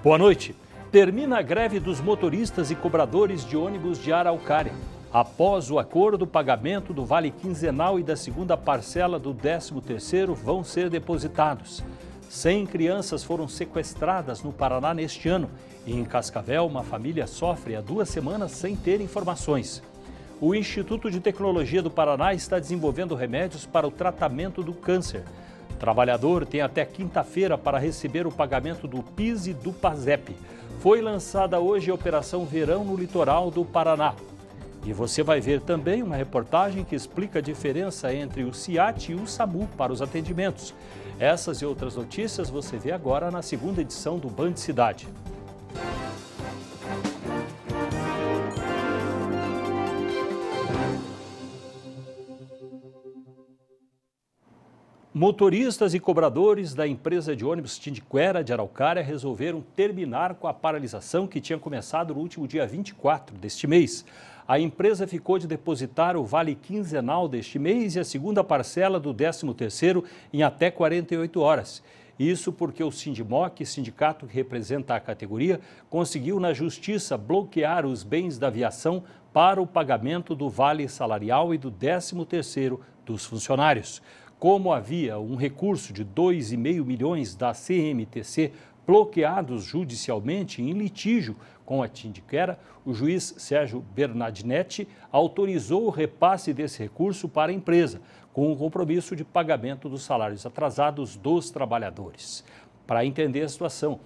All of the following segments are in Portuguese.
Boa noite. Termina a greve dos motoristas e cobradores de ônibus de Araucária. Após o acordo, o pagamento do vale quinzenal e da segunda parcela do 13º vão ser depositados. 100 crianças foram sequestradas no Paraná neste ano e em Cascavel uma família sofre há duas semanas sem ter informações. O Instituto de Tecnologia do Paraná está desenvolvendo remédios para o tratamento do câncer trabalhador tem até quinta-feira para receber o pagamento do PIS e do PASEP. Foi lançada hoje a Operação Verão no litoral do Paraná. E você vai ver também uma reportagem que explica a diferença entre o CIAT e o SAMU para os atendimentos. Essas e outras notícias você vê agora na segunda edição do Band Cidade. Motoristas e cobradores da empresa de ônibus Tindiquera de Araucária resolveram terminar com a paralisação que tinha começado no último dia 24 deste mês. A empresa ficou de depositar o vale quinzenal deste mês e a segunda parcela do 13º em até 48 horas. Isso porque o Sindimoc, sindicato que representa a categoria, conseguiu na justiça bloquear os bens da aviação para o pagamento do vale salarial e do 13º dos funcionários. Como havia um recurso de 2,5 milhões da CMTC bloqueados judicialmente em litígio com a Tindiquera, o juiz Sérgio Bernardinetti autorizou o repasse desse recurso para a empresa, com o compromisso de pagamento dos salários atrasados dos trabalhadores. Para entender a situação,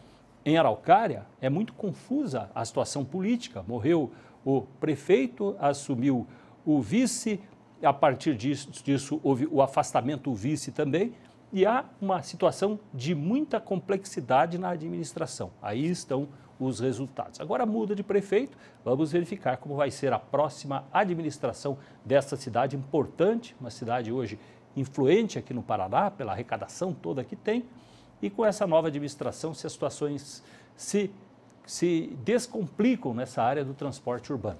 em Araucária é muito confusa a situação política. Morreu o prefeito, assumiu o vice, a partir disso, disso houve o afastamento do vice também, e há uma situação de muita complexidade na administração. Aí estão os resultados. Agora muda de prefeito, vamos verificar como vai ser a próxima administração dessa cidade importante, uma cidade hoje influente aqui no Paraná, pela arrecadação toda que tem. E com essa nova administração, se as situações se, se descomplicam nessa área do transporte urbano.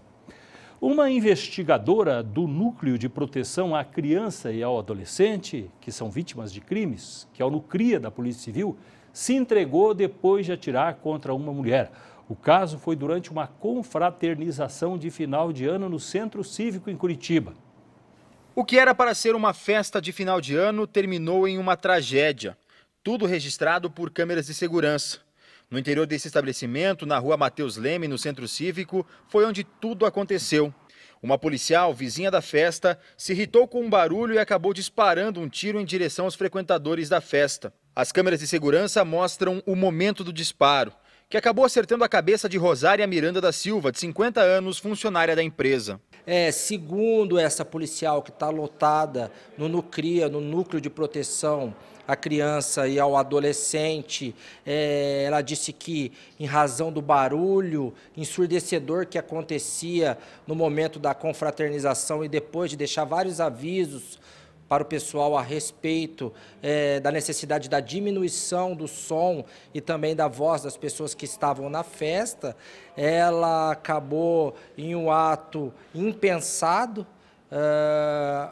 Uma investigadora do Núcleo de Proteção à Criança e ao Adolescente, que são vítimas de crimes, que é o NUCRIA da Polícia Civil, se entregou depois de atirar contra uma mulher. O caso foi durante uma confraternização de final de ano no Centro Cívico em Curitiba. O que era para ser uma festa de final de ano terminou em uma tragédia. Tudo registrado por câmeras de segurança. No interior desse estabelecimento, na rua Mateus Leme, no centro cívico, foi onde tudo aconteceu. Uma policial, vizinha da festa, se irritou com um barulho e acabou disparando um tiro em direção aos frequentadores da festa. As câmeras de segurança mostram o momento do disparo, que acabou acertando a cabeça de Rosária Miranda da Silva, de 50 anos, funcionária da empresa. É, segundo essa policial que está lotada no NUCRIA, no Núcleo de Proteção à criança e ao adolescente. É, ela disse que, em razão do barulho ensurdecedor que acontecia no momento da confraternização e depois de deixar vários avisos para o pessoal a respeito é, da necessidade da diminuição do som e também da voz das pessoas que estavam na festa. Ela acabou em um ato impensado. Uh,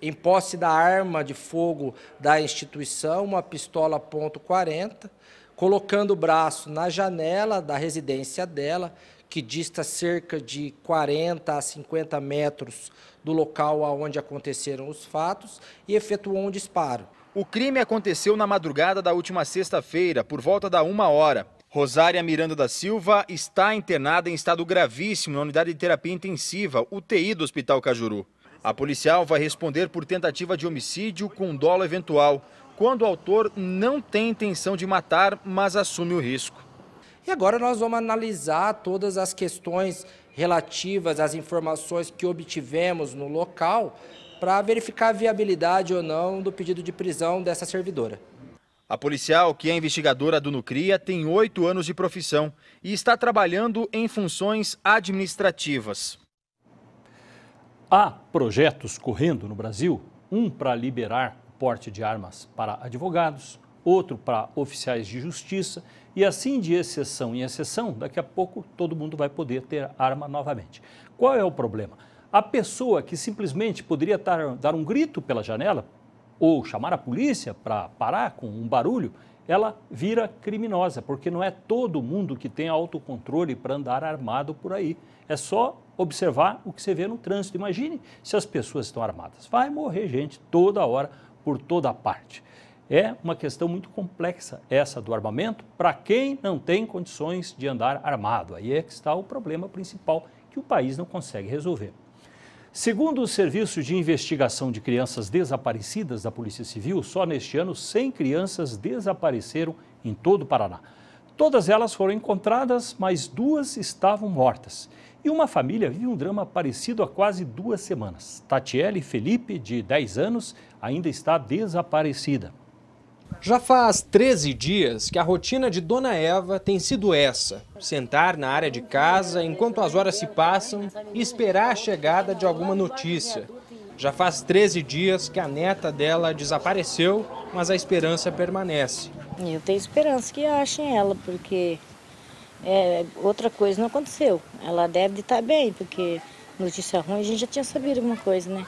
em posse da arma de fogo da instituição, uma pistola .40, colocando o braço na janela da residência dela, que dista cerca de 40 a 50 metros do local onde aconteceram os fatos, e efetuou um disparo. O crime aconteceu na madrugada da última sexta-feira, por volta da uma hora. Rosária Miranda da Silva está internada em estado gravíssimo na unidade de terapia intensiva, UTI do Hospital Cajuru. A policial vai responder por tentativa de homicídio com dolo eventual, quando o autor não tem intenção de matar, mas assume o risco. E agora nós vamos analisar todas as questões relativas às informações que obtivemos no local para verificar a viabilidade ou não do pedido de prisão dessa servidora. A policial, que é investigadora do Nucria, tem oito anos de profissão e está trabalhando em funções administrativas. Há projetos correndo no Brasil, um para liberar o porte de armas para advogados, outro para oficiais de justiça e assim de exceção em exceção, daqui a pouco todo mundo vai poder ter arma novamente. Qual é o problema? A pessoa que simplesmente poderia tar, dar um grito pela janela ou chamar a polícia para parar com um barulho, ela vira criminosa, porque não é todo mundo que tem autocontrole para andar armado por aí. É só observar o que você vê no trânsito. Imagine se as pessoas estão armadas. Vai morrer gente toda hora, por toda parte. É uma questão muito complexa essa do armamento para quem não tem condições de andar armado. Aí é que está o problema principal que o país não consegue resolver. Segundo o Serviço de Investigação de Crianças Desaparecidas da Polícia Civil, só neste ano 100 crianças desapareceram em todo o Paraná. Todas elas foram encontradas, mas duas estavam mortas. E uma família vive um drama parecido há quase duas semanas. Tatiele Felipe, de 10 anos, ainda está desaparecida. Já faz 13 dias que a rotina de Dona Eva tem sido essa: sentar na área de casa enquanto as horas se passam e esperar a chegada de alguma notícia. Já faz 13 dias que a neta dela desapareceu, mas a esperança permanece. Eu tenho esperança que achem ela, porque é, outra coisa não aconteceu. Ela deve estar tá bem, porque notícia ruim a gente já tinha sabido alguma coisa, né?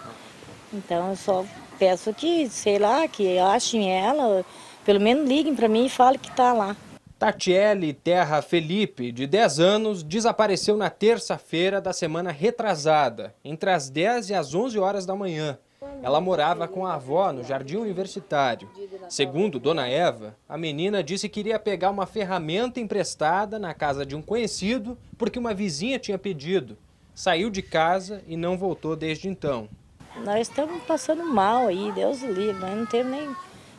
Então eu só peço que, sei lá, que achem ela, pelo menos liguem para mim e falem que está lá. Tatiele Terra Felipe, de 10 anos, desapareceu na terça-feira da semana retrasada, entre as 10 e as 11 horas da manhã. Ela morava com a avó no jardim universitário. Segundo Dona Eva, a menina disse que iria pegar uma ferramenta emprestada na casa de um conhecido porque uma vizinha tinha pedido. Saiu de casa e não voltou desde então. Nós estamos passando mal aí, Deus livre, nós não temos nem o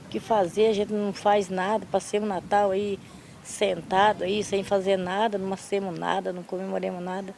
que fazer, a gente não faz nada, passamos o Natal aí sentado aí, sem fazer nada, não passemos nada, não comemoremos nada.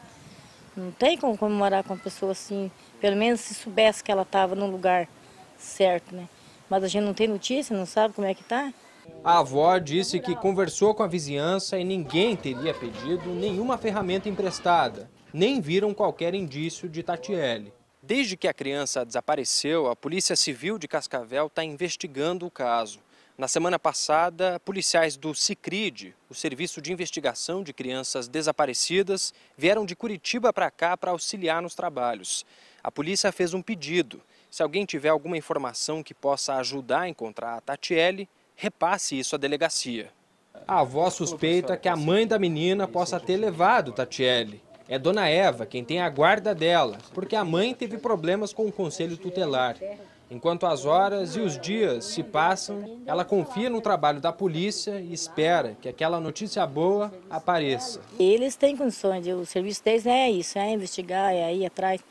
Não tem como comemorar com uma pessoa assim, pelo menos se soubesse que ela estava no lugar certo, né? Mas a gente não tem notícia, não sabe como é que tá. A avó disse que conversou com a vizinhança e ninguém teria pedido nenhuma ferramenta emprestada, nem viram qualquer indício de Tatiele. Desde que a criança desapareceu, a Polícia Civil de Cascavel está investigando o caso. Na semana passada, policiais do CICRID, o Serviço de Investigação de Crianças Desaparecidas, vieram de Curitiba para cá para auxiliar nos trabalhos. A polícia fez um pedido. Se alguém tiver alguma informação que possa ajudar a encontrar a Tatiele, repasse isso à delegacia. A avó suspeita que a mãe da menina possa ter levado Tatiele. É Dona Eva quem tem a guarda dela, porque a mãe teve problemas com o conselho tutelar. Enquanto as horas e os dias se passam, ela confia no trabalho da polícia e espera que aquela notícia boa apareça. Eles têm condições, o serviço deles é isso, é investigar, é ir atrás.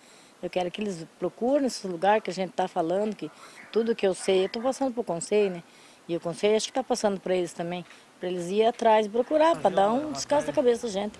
Eu quero que eles procurem esse lugar que a gente está falando, que tudo que eu sei, eu estou passando para o conselho, né? E o conselho acho que está passando para eles também, para eles ir atrás e procurar, para dar um descanso na cabeça da gente.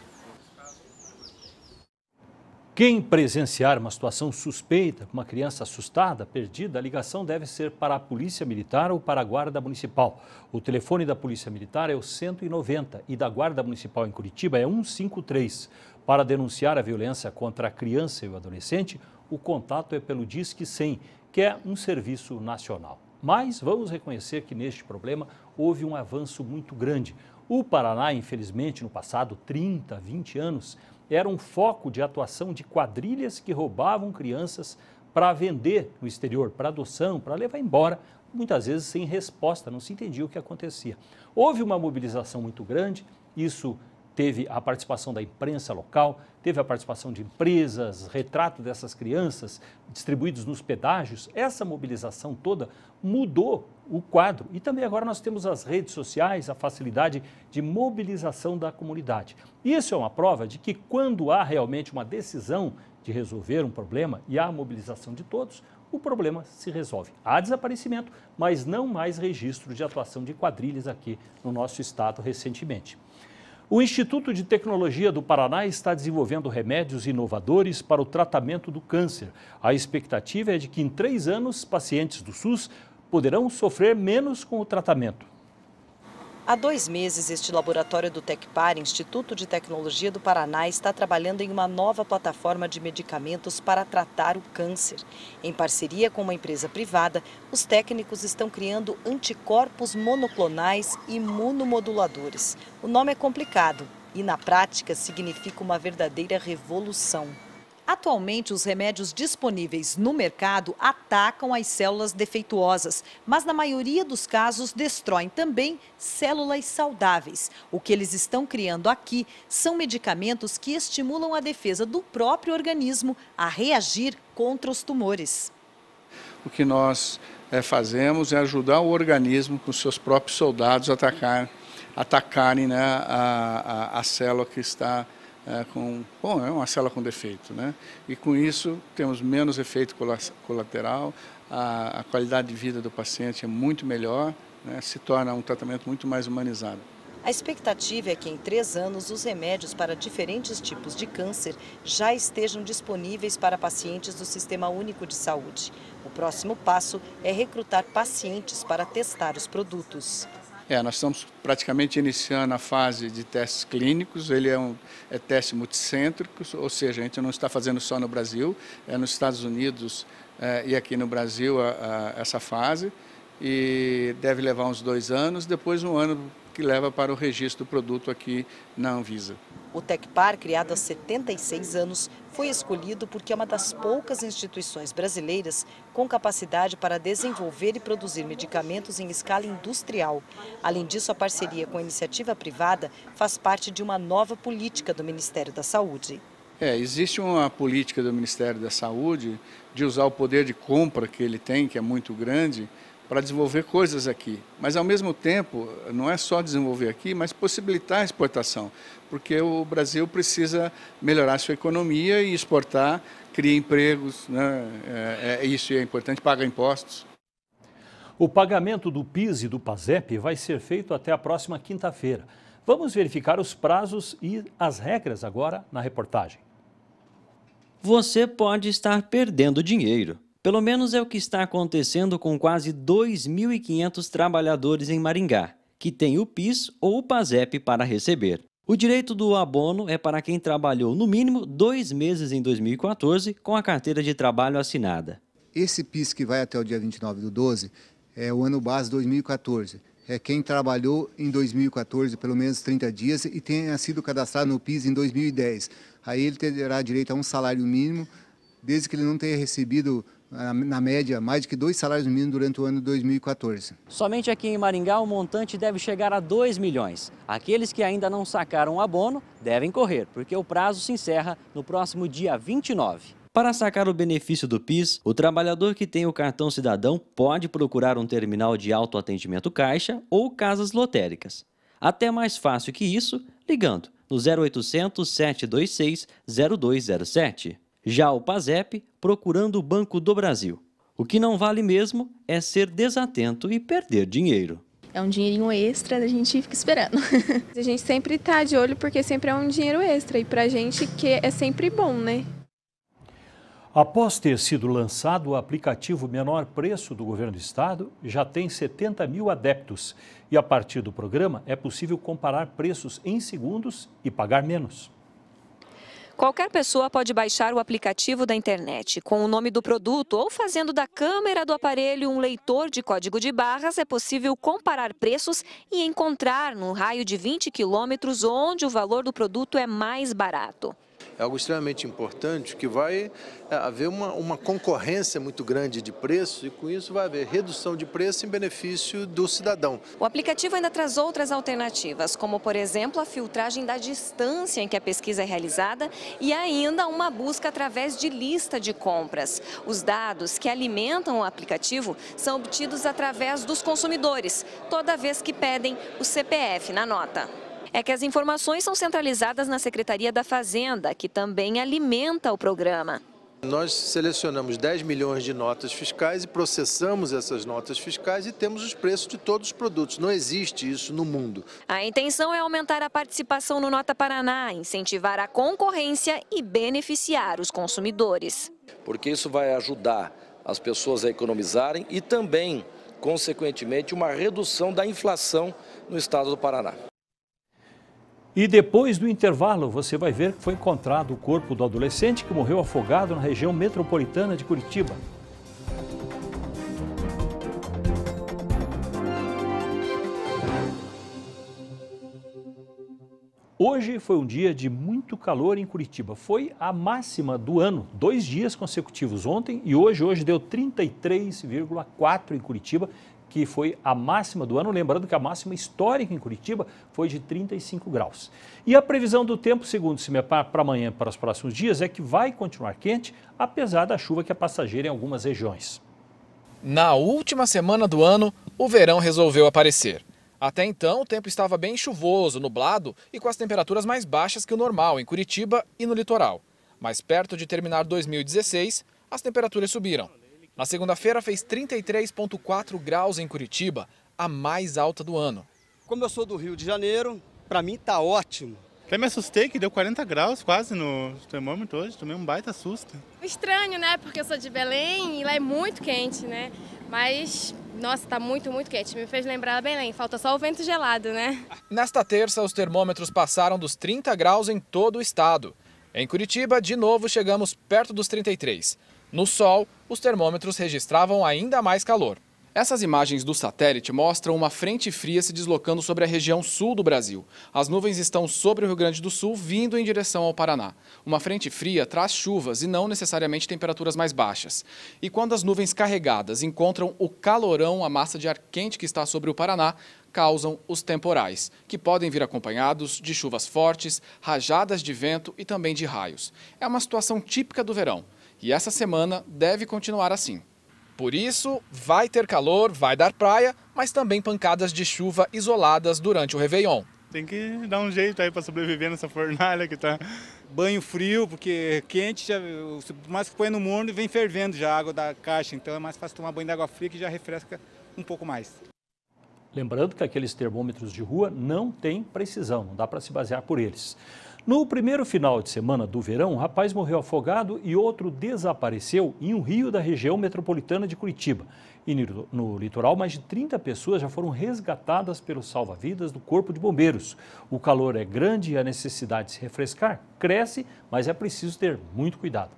Quem presenciar uma situação suspeita com uma criança assustada, perdida, a ligação deve ser para a Polícia Militar ou para a Guarda Municipal. O telefone da Polícia Militar é o 190 e da Guarda Municipal em Curitiba é 153. Para denunciar a violência contra a criança e o adolescente, o contato é pelo Disque 100, que é um serviço nacional. Mas vamos reconhecer que neste problema houve um avanço muito grande. O Paraná, infelizmente, no passado 30, 20 anos, era um foco de atuação de quadrilhas que roubavam crianças para vender no exterior, para adoção, para levar embora, muitas vezes sem resposta, não se entendia o que acontecia. Houve uma mobilização muito grande, isso teve a participação da imprensa local, teve a participação de empresas, retrato dessas crianças distribuídos nos pedágios. Essa mobilização toda mudou o quadro. E também agora nós temos as redes sociais, a facilidade de mobilização da comunidade. Isso é uma prova de que quando há realmente uma decisão de resolver um problema e há a mobilização de todos, o problema se resolve. Há desaparecimento, mas não mais registro de atuação de quadrilhas aqui no nosso estado recentemente. O Instituto de Tecnologia do Paraná está desenvolvendo remédios inovadores para o tratamento do câncer. A expectativa é de que em três anos, pacientes do SUS poderão sofrer menos com o tratamento. Há dois meses, este laboratório do Tecpar, Instituto de Tecnologia do Paraná, está trabalhando em uma nova plataforma de medicamentos para tratar o câncer. Em parceria com uma empresa privada, os técnicos estão criando anticorpos monoclonais imunomoduladores. O nome é complicado e, na prática, significa uma verdadeira revolução. Atualmente, os remédios disponíveis no mercado atacam as células defeituosas, mas na maioria dos casos destroem também células saudáveis. O que eles estão criando aqui são medicamentos que estimulam a defesa do próprio organismo a reagir contra os tumores. O que nós é, fazemos é ajudar o organismo com seus próprios soldados a atacar, atacarem né, a, a, a célula que está é, com, bom, é uma célula com defeito, né? E com isso temos menos efeito colateral, a, a qualidade de vida do paciente é muito melhor, né? se torna um tratamento muito mais humanizado. A expectativa é que em três anos os remédios para diferentes tipos de câncer já estejam disponíveis para pacientes do Sistema Único de Saúde. O próximo passo é recrutar pacientes para testar os produtos. É, nós estamos praticamente iniciando a fase de testes clínicos, ele é um é teste multicêntrico, ou seja, a gente não está fazendo só no Brasil, é nos Estados Unidos é, e aqui no Brasil a, a, essa fase, e deve levar uns dois anos, depois um ano que leva para o registro do produto aqui na Anvisa. O Tecpar, criado há 76 anos, foi escolhido porque é uma das poucas instituições brasileiras com capacidade para desenvolver e produzir medicamentos em escala industrial. Além disso, a parceria com a iniciativa privada faz parte de uma nova política do Ministério da Saúde. É, existe uma política do Ministério da Saúde de usar o poder de compra que ele tem, que é muito grande, para desenvolver coisas aqui. Mas, ao mesmo tempo, não é só desenvolver aqui, mas possibilitar a exportação, porque o Brasil precisa melhorar sua economia e exportar, cria empregos, né? é, é, isso é importante, paga impostos. O pagamento do PIS e do PASEP vai ser feito até a próxima quinta-feira. Vamos verificar os prazos e as regras agora na reportagem. Você pode estar perdendo dinheiro. Pelo menos é o que está acontecendo com quase 2.500 trabalhadores em Maringá, que tem o PIS ou o PASEP para receber. O direito do abono é para quem trabalhou no mínimo dois meses em 2014 com a carteira de trabalho assinada. Esse PIS que vai até o dia 29 do 12 é o ano base 2014. É quem trabalhou em 2014 pelo menos 30 dias e tenha sido cadastrado no PIS em 2010. Aí ele terá direito a um salário mínimo, desde que ele não tenha recebido na média, mais de que dois salários mínimos durante o ano de 2014. Somente aqui em Maringá, o montante deve chegar a 2 milhões. Aqueles que ainda não sacaram o abono devem correr, porque o prazo se encerra no próximo dia 29. Para sacar o benefício do PIS, o trabalhador que tem o cartão cidadão pode procurar um terminal de autoatendimento caixa ou casas lotéricas. Até mais fácil que isso, ligando no 0800 726 0207. Já o PASEP procurando o Banco do Brasil. O que não vale mesmo é ser desatento e perder dinheiro. É um dinheirinho extra, a gente fica esperando. a gente sempre está de olho porque sempre é um dinheiro extra e para a gente que é sempre bom, né? Após ter sido lançado o aplicativo Menor Preço do Governo do Estado, já tem 70 mil adeptos. E a partir do programa é possível comparar preços em segundos e pagar menos. Qualquer pessoa pode baixar o aplicativo da internet com o nome do produto ou fazendo da câmera do aparelho um leitor de código de barras, é possível comparar preços e encontrar num raio de 20 quilômetros onde o valor do produto é mais barato é algo extremamente importante, que vai é, haver uma, uma concorrência muito grande de preço e com isso vai haver redução de preço em benefício do cidadão. O aplicativo ainda traz outras alternativas, como por exemplo a filtragem da distância em que a pesquisa é realizada e ainda uma busca através de lista de compras. Os dados que alimentam o aplicativo são obtidos através dos consumidores, toda vez que pedem o CPF na nota é que as informações são centralizadas na Secretaria da Fazenda, que também alimenta o programa. Nós selecionamos 10 milhões de notas fiscais e processamos essas notas fiscais e temos os preços de todos os produtos. Não existe isso no mundo. A intenção é aumentar a participação no Nota Paraná, incentivar a concorrência e beneficiar os consumidores. Porque isso vai ajudar as pessoas a economizarem e também, consequentemente, uma redução da inflação no estado do Paraná. E depois do intervalo, você vai ver que foi encontrado o corpo do adolescente que morreu afogado na região metropolitana de Curitiba. Hoje foi um dia de muito calor em Curitiba. Foi a máxima do ano, dois dias consecutivos ontem e hoje. Hoje deu 33,4 em Curitiba que foi a máxima do ano. Lembrando que a máxima histórica em Curitiba foi de 35 graus. E a previsão do tempo, segundo o CIMEPAR, para amanhã e para os próximos dias é que vai continuar quente, apesar da chuva que é passageira em algumas regiões. Na última semana do ano, o verão resolveu aparecer. Até então, o tempo estava bem chuvoso, nublado e com as temperaturas mais baixas que o normal em Curitiba e no litoral. Mas perto de terminar 2016, as temperaturas subiram. Na segunda-feira fez 33,4 graus em Curitiba, a mais alta do ano. Como eu sou do Rio de Janeiro, para mim tá ótimo. Até me assustei que deu 40 graus quase no termômetro hoje, tomei um baita susto. Estranho, né? Porque eu sou de Belém e lá é muito quente, né? Mas, nossa, tá muito, muito quente. Me fez lembrar Belém, falta só o vento gelado, né? Nesta terça, os termômetros passaram dos 30 graus em todo o estado. Em Curitiba, de novo, chegamos perto dos 33. No sol, os termômetros registravam ainda mais calor. Essas imagens do satélite mostram uma frente fria se deslocando sobre a região sul do Brasil. As nuvens estão sobre o Rio Grande do Sul, vindo em direção ao Paraná. Uma frente fria traz chuvas e não necessariamente temperaturas mais baixas. E quando as nuvens carregadas encontram o calorão, a massa de ar quente que está sobre o Paraná, causam os temporais, que podem vir acompanhados de chuvas fortes, rajadas de vento e também de raios. É uma situação típica do verão. E essa semana deve continuar assim. Por isso, vai ter calor, vai dar praia, mas também pancadas de chuva isoladas durante o Réveillon. Tem que dar um jeito aí para sobreviver nessa fornalha que tá. Banho frio, porque quente, já, mais que põe no morno, vem fervendo já a água da caixa. Então é mais fácil tomar banho de água fria que já refresca um pouco mais. Lembrando que aqueles termômetros de rua não têm precisão, não dá para se basear por eles. No primeiro final de semana do verão, um rapaz morreu afogado e outro desapareceu em um rio da região metropolitana de Curitiba. E no litoral, mais de 30 pessoas já foram resgatadas pelos salva-vidas do Corpo de Bombeiros. O calor é grande e a necessidade de se refrescar cresce, mas é preciso ter muito cuidado.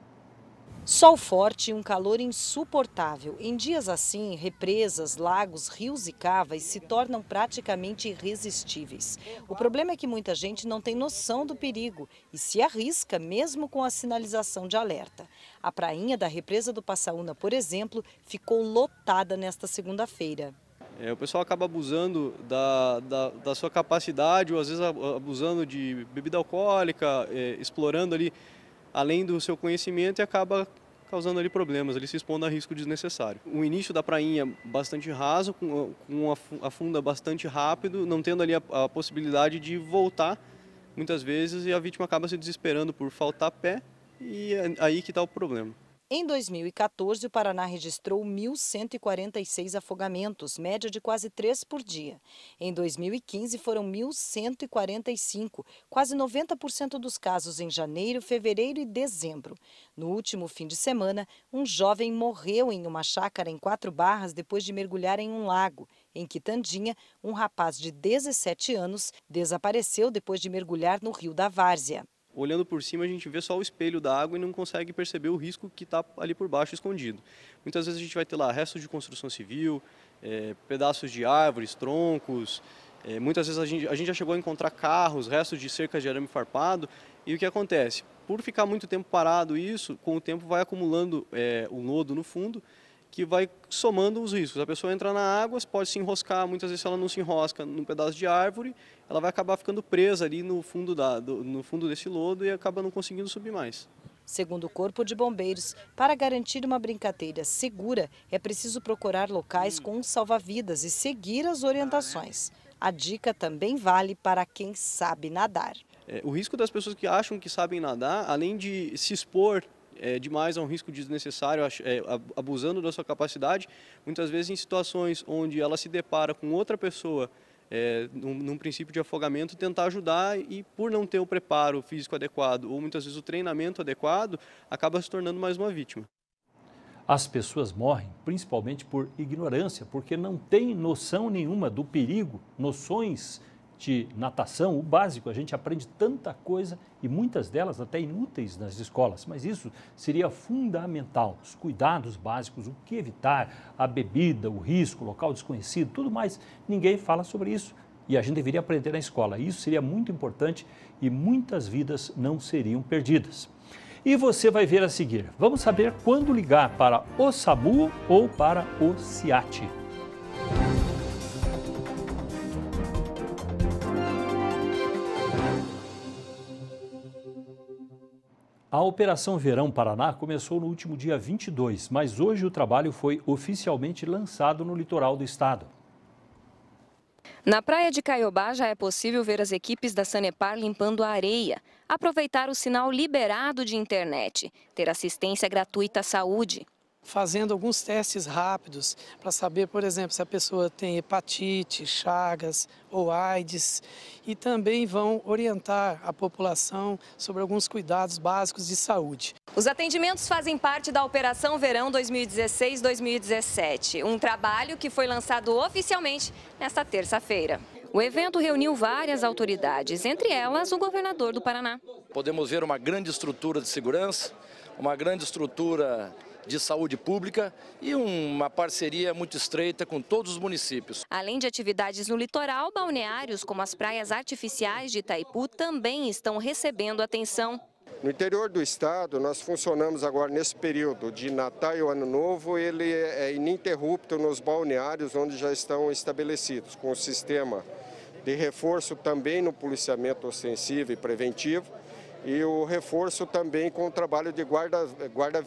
Sol forte e um calor insuportável. Em dias assim, represas, lagos, rios e cavas se tornam praticamente irresistíveis. O problema é que muita gente não tem noção do perigo e se arrisca mesmo com a sinalização de alerta. A prainha da represa do Passaúna, por exemplo, ficou lotada nesta segunda-feira. É, o pessoal acaba abusando da, da, da, sua capacidade, ou às vezes abusando de bebida alcoólica, é, explorando ali além do seu conhecimento e acaba causando ali problemas, ele se expondo a risco desnecessário. O início da prainha bastante raso, com, com a funda bastante rápido, não tendo ali a, a possibilidade de voltar muitas vezes e a vítima acaba se desesperando por faltar pé e é aí que está o problema. Em 2014, o Paraná registrou 1.146 afogamentos, média de quase três por dia. Em 2015, foram 1.145, quase 90% dos casos em janeiro, fevereiro e dezembro. No último fim de semana, um jovem morreu em uma chácara em Quatro Barras depois de mergulhar em um lago. Em Quitandinha, um rapaz de 17 anos desapareceu depois de mergulhar no rio da Várzea olhando por cima a gente vê só o espelho da água e não consegue perceber o risco que está ali por baixo escondido. Muitas vezes a gente vai ter lá restos de construção civil, é, pedaços de árvores, troncos. É, muitas vezes a gente, a gente já chegou a encontrar carros, restos de cercas de arame farpado. E o que acontece? Por ficar muito tempo parado isso, com o tempo vai acumulando é, o lodo no fundo que vai somando os riscos. A pessoa entra na água, pode se enroscar, muitas vezes ela não se enrosca num pedaço de árvore, ela vai acabar ficando presa ali no fundo, da, do, no fundo desse lodo e acaba não conseguindo subir mais. Segundo o Corpo de Bombeiros, para garantir uma brincadeira segura, é preciso procurar locais com salva-vidas e seguir as orientações. A dica também vale para quem sabe nadar. É, o risco das pessoas que acham que sabem nadar, além de se expor é, demais, a é um risco desnecessário, é, abusando da sua capacidade. Muitas vezes em situações onde ela se depara com outra pessoa é, num, num, princípio de afogamento, tentar ajudar e, por não ter o preparo físico adequado ou muitas vezes o treinamento adequado, acaba se tornando mais uma vítima. As pessoas morrem principalmente por ignorância, porque não têm noção nenhuma do perigo, noções de natação, o básico, a gente aprende tanta coisa e muitas delas até inúteis nas escolas, mas isso seria fundamental. Os cuidados básicos, o que evitar, a bebida, o risco, o local desconhecido, tudo mais. Ninguém fala sobre isso e a gente deveria aprender na escola. Isso seria muito importante e muitas vidas não seriam perdidas. E você vai ver a seguir. Vamos saber quando ligar para o SAMU ou para o CIAT. A Operação Verão Paraná começou no último dia 22, mas hoje o trabalho foi oficialmente lançado no litoral do estado. Na praia de Caiobá já é possível ver as equipes da Sanepar limpando a areia, aproveitar o sinal liberado de internet, ter assistência gratuita à saúde fazendo alguns testes rápidos para saber, por exemplo, se a pessoa tem hepatite, chagas ou AIDS, e também vão orientar a população sobre alguns cuidados básicos de saúde. Os atendimentos fazem parte da Operação Verão 2016-2017, um trabalho que foi lançado oficialmente nesta terça-feira. O evento reuniu várias autoridades, entre elas o governador do Paraná. Podemos ver uma grande estrutura de segurança, uma grande estrutura de saúde pública e uma parceria muito estreita com todos os municípios. Além de atividades no litoral, balneários como as praias artificiais de Itaipu também estão recebendo atenção. No interior do estado, nós funcionamos agora nesse período de Natal e o Ano Novo, ele é, é ininterrupto nos balneários onde já estão estabelecidos, com o sistema de reforço também no policiamento ostensivo e preventivo e o reforço também com o trabalho de guarda-vidas. Guarda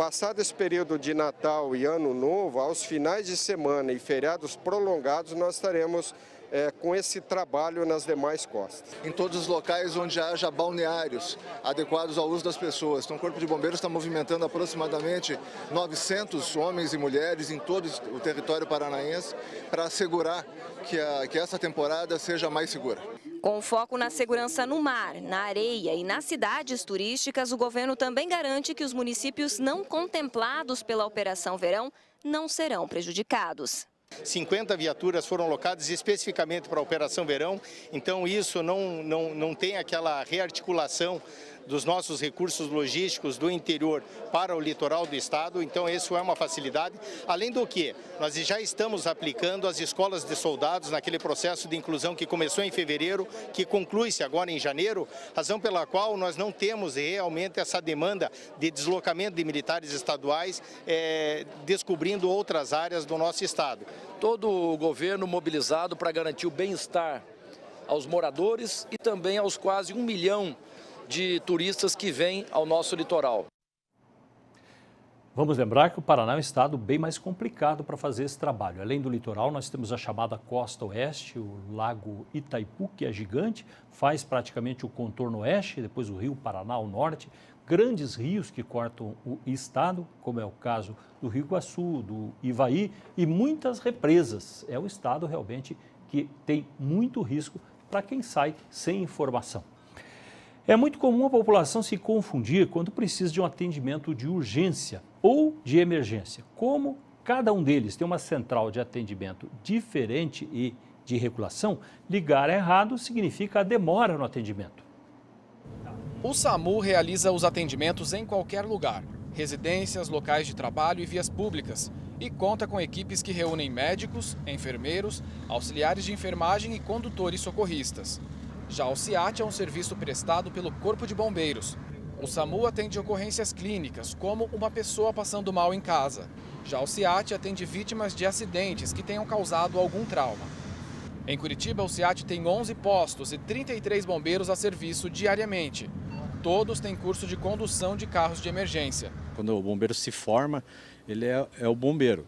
Passado esse período de Natal e Ano Novo, aos finais de semana e feriados prolongados, nós estaremos é, com esse trabalho nas demais costas. Em todos os locais onde haja balneários adequados ao uso das pessoas. Então, o Corpo de Bombeiros está movimentando aproximadamente 900 homens e mulheres em todo o território paranaense para assegurar que, a, que essa temporada seja mais segura. Com foco na segurança no mar, na areia e nas cidades turísticas, o governo também garante que os municípios não contemplados pela Operação Verão não serão prejudicados. 50 viaturas foram locadas especificamente para a Operação Verão, então isso não, não, não tem aquela rearticulação dos nossos recursos logísticos do interior para o litoral do estado, então isso é uma facilidade. Além do que, nós já estamos aplicando as escolas de soldados naquele processo de inclusão que começou em fevereiro, que conclui-se agora em janeiro, razão pela qual nós não temos realmente essa demanda de deslocamento de militares estaduais, é, descobrindo outras áreas do nosso estado. Todo o governo mobilizado para garantir o bem-estar aos moradores e também aos quase um milhão de turistas que vêm ao nosso litoral. Vamos lembrar que o Paraná é um estado bem mais complicado para fazer esse trabalho. Além do litoral, nós temos a chamada costa oeste, o lago Itaipu, que é gigante, faz praticamente o contorno oeste, depois o rio Paraná ao norte, grandes rios que cortam o estado, como é o caso do Rio Iguaçu, do Ivaí, e muitas represas. É o estado realmente que tem muito risco para quem sai sem informação. É muito comum a população se confundir quando precisa de um atendimento de urgência ou de emergência. Como cada um deles tem uma central de atendimento diferente e de regulação, ligar errado significa a demora no atendimento. O SAMU realiza os atendimentos em qualquer lugar, residências, locais de trabalho e vias públicas, e conta com equipes que reúnem médicos, enfermeiros, auxiliares de enfermagem e condutores socorristas. Já o CIAT é um serviço prestado pelo Corpo de Bombeiros. O SAMU atende ocorrências clínicas, como uma pessoa passando mal em casa. Já o CIAT atende vítimas de acidentes que tenham causado algum trauma. Em Curitiba, o CIAT tem 11 postos e 33 bombeiros a serviço diariamente. Todos têm curso de condução de carros de emergência. Quando o bombeiro se forma, ele é, é o bombeiro.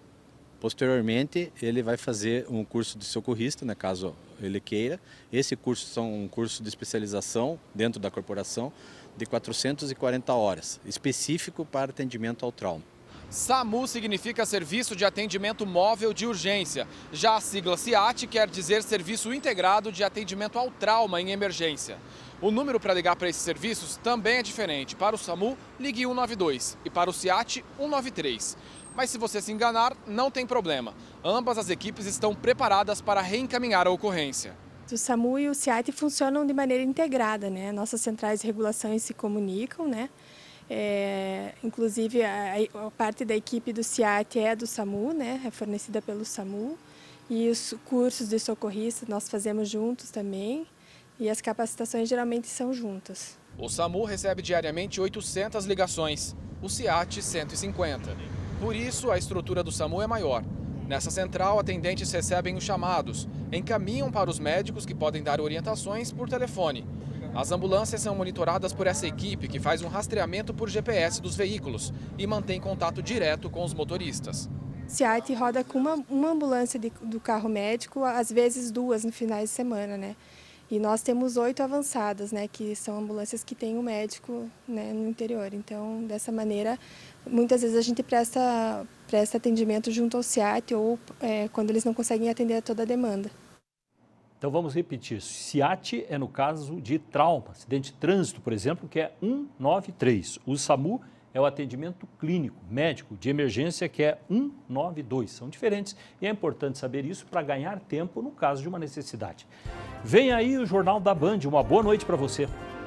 Posteriormente, ele vai fazer um curso de socorrista, né, caso ele queira. Esse curso são um curso de especialização dentro da corporação de 440 horas, específico para atendimento ao trauma. SAMU significa Serviço de Atendimento Móvel de Urgência. Já a sigla SIAT quer dizer Serviço Integrado de Atendimento ao Trauma em Emergência. O número para ligar para esses serviços também é diferente. Para o SAMU, ligue 192 e para o SIAT, 193. Mas se você se enganar, não tem problema. Ambas as equipes estão preparadas para reencaminhar a ocorrência. O SAMU e o CIAT funcionam de maneira integrada, né? Nossas centrais de regulação se comunicam, né? É, inclusive, a, a, parte da equipe do CIAT é do SAMU, né? É fornecida pelo SAMU. E os cursos de socorrista nós fazemos juntos também. E as capacitações geralmente são juntas. O SAMU recebe diariamente 800 ligações, o CIAT 150. Por isso, a estrutura do SAMU é maior. Nessa central, atendentes recebem os chamados, encaminham para os médicos que podem dar orientações por telefone. As ambulâncias são monitoradas por essa equipe que faz um rastreamento por GPS dos veículos e mantém contato direto com os motoristas. SEAT roda com uma, uma ambulância de, do carro médico, às vezes duas no final de semana, né? E nós temos oito avançadas, né, que são ambulâncias que têm um médico né, no interior. Então, dessa maneira, muitas vezes a gente presta, presta atendimento junto ao SIAT ou é, quando eles não conseguem atender a toda a demanda. Então, vamos repetir. SIAT é no caso de trauma, acidente de trânsito, por exemplo, que é 193. O SAMU é o atendimento clínico, médico, de emergência, que é 192. São diferentes e é importante saber isso para ganhar tempo no caso de uma necessidade. Vem aí o Jornal da Band. Uma boa noite para você.